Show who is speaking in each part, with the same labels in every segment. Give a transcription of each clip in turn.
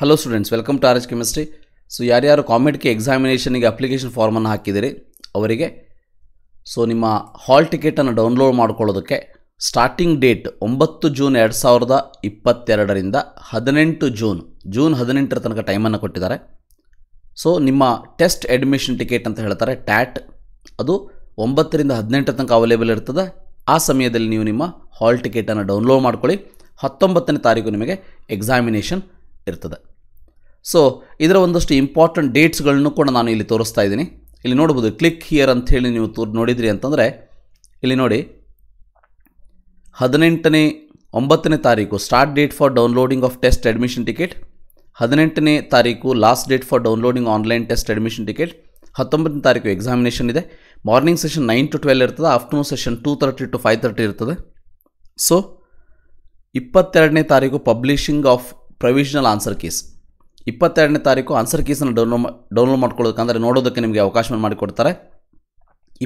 Speaker 1: hello students welcome to R H chemistry so ಯಾರ್ಯಾರು ಕಾಮೆಡ್ಗೆ ಎಕ್ಸಾಮಿನೇಷನಿಗೆ ಅಪ್ಲಿಕೇಶನ್ ಫಾರ್ಮನ್ನು ಹಾಕಿದ್ದೀರಿ ಅವರಿಗೆ ಸೊ ನಿಮ್ಮ ಹಾಲ್ ಟಿಕೆಟನ್ನು ಡೌನ್ಲೋಡ್ ಮಾಡ್ಕೊಳ್ಳೋದಕ್ಕೆ ಸ್ಟಾರ್ಟಿಂಗ್ ಡೇಟ್ ಒಂಬತ್ತು ಜೂನ್ ಎರಡು ಸಾವಿರದ ಇಪ್ಪತ್ತೆರಡರಿಂದ ಹದಿನೆಂಟು ಜೂನ್ ಜೂನ್ ಹದಿನೆಂಟರ ತನಕ ಟೈಮನ್ನು ಕೊಟ್ಟಿದ್ದಾರೆ ಸೊ ನಿಮ್ಮ ಟೆಸ್ಟ್ ಅಡ್ಮಿಷನ್ ಟಿಕೆಟ್ ಅಂತ ಹೇಳ್ತಾರೆ ಟ್ಯಾಟ್ ಅದು ಒಂಬತ್ತರಿಂದ ಹದಿನೆಂಟರ ತನಕ ಅವೈಲೇಬಲ್ ಇರ್ತದೆ ಆ ಸಮಯದಲ್ಲಿ ನೀವು ನಿಮ್ಮ ಹಾಲ್ ಟಿಕೆಟನ್ನು ಡೌನ್ಲೋಡ್ ಮಾಡ್ಕೊಳ್ಳಿ ಹತ್ತೊಂಬತ್ತನೇ ತಾರೀಕು ನಿಮಗೆ ಎಕ್ಸಾಮಿನೇಷನ್ ಇರ್ತದೆ ಸೊ ಇದರ ಒಂದಷ್ಟು ಇಂಪಾರ್ಟೆಂಟ್ ಡೇಟ್ಸ್ಗಳನ್ನು ಕೂಡ ನಾನು ಇಲ್ಲಿ ತೋರಿಸ್ತಾ ಇದ್ದೀನಿ ಇಲ್ಲಿ ನೋಡ್ಬೋದು ಕ್ಲಿಕ್ ಹಿಯರ್ ಅಂಥೇಳಿ ನೀವು ತೋರ್ ನೋಡಿದ್ರಿ ಅಂತಂದರೆ ಇಲ್ಲಿ ನೋಡಿ ಹದಿನೆಂಟನೇ ಒಂಬತ್ತನೇ ತಾರೀಕು start date for downloading of test admission ticket ಹದಿನೆಂಟನೇ ತಾರೀಕು last date for downloading online test admission ticket ಹತ್ತೊಂಬತ್ತನೇ ತಾರೀಕು ಎಕ್ಸಾಮಿನೇಷನ್ ಇದೆ morning session nine to twelve ಇರ್ತದೆ afternoon session two thirty to five thirty ಇರ್ತದೆ ಸೊ ಇಪ್ಪತ್ತೆರಡನೇ ತಾರೀಕು publishing of provisional answer keys ಇಪ್ಪತ್ತೆರಡನೇ ತಾರೀಕು ಆನ್ಸರ್ ಕೀಸನ್ನು ಡೌನ್ಲೋಡ್ ಡೌನ್ಲೋಡ್ ಮಾಡ್ಕೊಳ್ಳೋದಕ್ಕಂದರೆ ನೋಡೋದಕ್ಕೆ ನಿಮಗೆ ಅವಕಾಶವನ್ನು ಮಾಡಿಕೊಡ್ತಾರೆ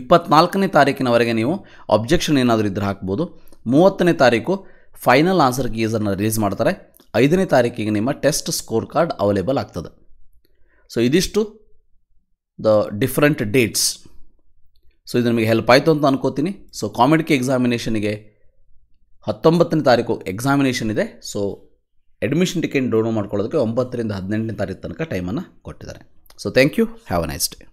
Speaker 1: ಇಪ್ಪತ್ನಾಲ್ಕನೇ ತಾರೀಕಿನವರೆಗೆ ನೀವು ಅಬ್ಜೆಕ್ಷನ್ ಏನಾದರೂ ಇದ್ದರೆ ಹಾಕ್ಬೋದು ಮೂವತ್ತನೇ ತಾರೀಕು ಫೈನಲ್ ಆನ್ಸರ್ ಕೀಸನ್ನು ರಿಲೀಸ್ ಮಾಡ್ತಾರೆ ಐದನೇ ತಾರೀಕಿಗೆ ನಿಮ್ಮ ಟೆಸ್ಟ್ ಸ್ಕೋರ್ ಕಾರ್ಡ್ ಅವೈಲೇಬಲ್ ಆಗ್ತದೆ ಸೊ ಇದಿಷ್ಟು ದ ಡಿಫ್ರೆಂಟ್ ಡೇಟ್ಸ್ ಸೊ ಇದು ನಿಮಗೆ ಹೆಲ್ಪ್ ಆಯಿತು ಅಂತ ಅನ್ಕೋತೀನಿ ಸೊ ಕಾಮೆಡಿಕೆ ಎಕ್ಸಾಮಿನೇಷನ್ಗೆ ಹತ್ತೊಂಬತ್ತನೇ ತಾರೀಕು ಎಕ್ಸಾಮಿನೇಷನ್ ಇದೆ ಸೊ ಅಡ್ಮಿಷನ್ ಟಿಕೆಟ್ ಡೌನ್ಲೋಡ್ ಮಾಡ್ಕೊಳ್ಳೋದಕ್ಕೆ ಒಂಬತ್ತರಿಂದ ಹದಿನೆಂಟನೇ ತಾರೀಕು ತನಕ ಟೈಮನ್ನು ಕೊಟ್ಟಿದ್ದಾರೆ so thank you have a nice day